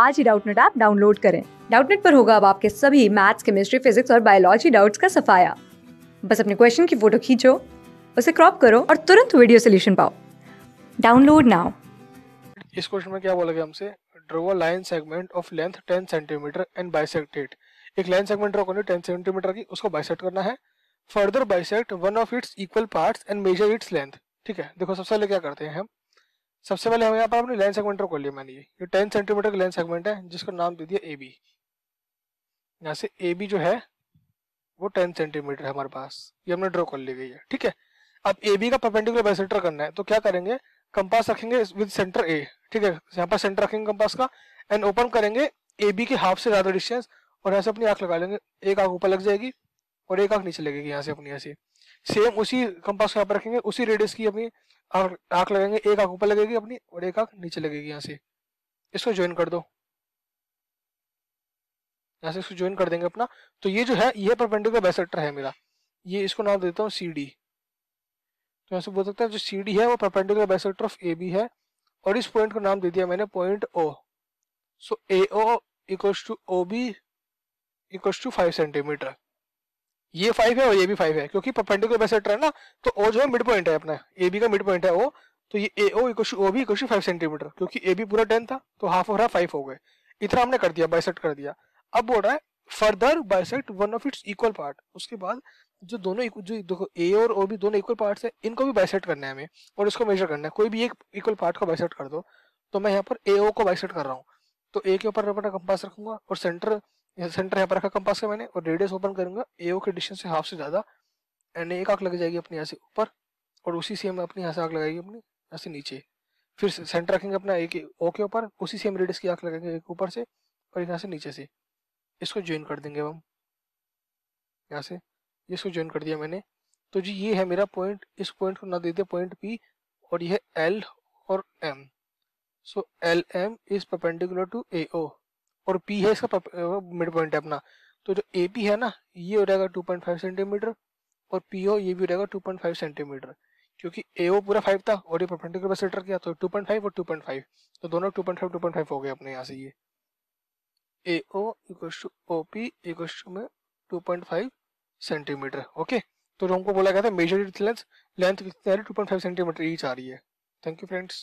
आज ही Doubtnut app download करें डाउटनेट पर होगा अब आपके सभी मैथ्स केमिस्ट्री फिजिक्स और बायोलॉजी डाउट्स का सफाया बस अपने क्वेश्चन की फोटो खींचो उसे क्रॉप करो और तुरंत वीडियो सोल्यूशन पाओ डाउनलोड नाउ इस क्वेश्चन में क्या बोला गया हमसे draw line segment of length 10 centimetre and bisect it एक लाइन सेगमेंट ड्रॉ करनी 10 सेंटीमीटर की उसको बाइसेक्ट करना है further bisect one of its equal parts and measure its length ठीक है देखो सबसे पहले क्या करते हैं हम सबसे पहले हम यहाँ पर अपने लाइन सेगमेंटर को लिया मैंने ये ये टेन सेंटीमीटर का लाइन सेगमेंट है जिसको नाम दे दिया ए बी यहाँ से ए बी जो है वो टेन सेंटीमीटर है हमारे पास ये हमने ड्रॉ कर ली गई है ठीक है अब ए बी का परपेंडिकुलर बाइसेक्टर करना है तो क्या करेंगे कंपास रखेंगे विद सेंटर ए ठीक है यहाँ पर सेंटर रखेंगे कंपास का एंड ओपन करेंगे ए बी के हाफ से ज्यादा डिस्टेंस और यहाँ से अपनी आंख लगा लेंगे एक आंख ऊपर लग जाएगी और एक आंख नीचे लगेगी यहाँ से अपनी ऐसी सेम उसी कंपास को यहाँ पर रखेंगे उसी रेडियस की अपनी आंख लगेंगे एक आंख ऊपर लगेगी अपनी और एक आंख नीचे लगेगी यहाँ से इसको ज्वाइन कर दो यहाँ से इसको ज्वाइन कर देंगे अपना तो ये जो है ये परपेंडिकुलर बाइसेक्टर है मेरा ये इसको नाम देता हूँ सी डी तो यहाँ से बोल सकते हैं जो सी डी है वो perpendicular bisector of A B है और इस पॉइंट को नाम दे दिया मैंने point O so A O equals to O B equals to five centimetre ये फाइव है और ये भी फाइव है क्योंकि परपेंडिकुलर बेसेक्टर है ना तो ओ जो है मिड पॉइंट है अपना ए बी का मिड पॉइंट है ओ तो ये ए ओ इक्वेशन ओ भी इक्वेशन फाइव सेंटीमीटर क्योंकि ए बी पूरा टेन था तो हाफ और हाफ फाइव हो गए इतना हमने कर दिया बाइसेक्ट कर दिया अब बोल रहा है further bisect one of its equal part उसके बाद जो दोनों जो देखो ए और ओ भी दोनों इक्वल पार्ट है इनको भी बाइसेक्ट करना है हमें और इसको मेजर करना है कोई भी एक इक्वल पार्ट को बाइसेक्ट कर दो तो मैं यहाँ पर ए ओ को बाइसेक्ट कर रहा हूँ तो ए के ऊपर अपना कंपास रखूंगा और सेंटर यहाँ सेंटर यहाँ पर रखा कंपास का मैंने और रेडियस ओपन करूंगा ए के डिस्टेंस से हाफ से ज़्यादा एंड एक आग लग जाएगी अपने यहाँ से ऊपर और उसी सेम अपने यहाँ से आग लगाएगी अपने यहाँ से नीचे फिर सेंटर रखेंगे अपना एक ओ के ऊपर उसी सेम रेडियस की आग लगाएंगे एक ऊपर से और यहाँ से नीचे से इसको ज्वाइन कर देंगे हम यहाँ से इसको ज्वाइन कर दिया मैंने तो जी ये है मेरा पॉइंट इस पॉइंट को ना देते पॉइंट पी और यह एल और M so L M is perpendicular to A O और पी है इसका मिड पॉइंट है अपना तो जो ए है ना ये हो जाएगा 2.5 सेंटीमीटर और पी ये भी हो जाएगा 2.5 सेंटीमीटर क्योंकि ए पूरा फाइव था और ये परपेंडिकुलर सेंटर किया तो 2.5 और 2.5 तो दोनों 2.5 2.5 हो गए अपने यहाँ से ये A O to O P equal to में 2.5 सेंटीमीटर ओके तो जो हमको बोला गया था मेजर लेंथ लेंथ कितनी आ रही है 2.5 सेंटीमीटर ईच आ रही है थैंक यू फ्रेंड्स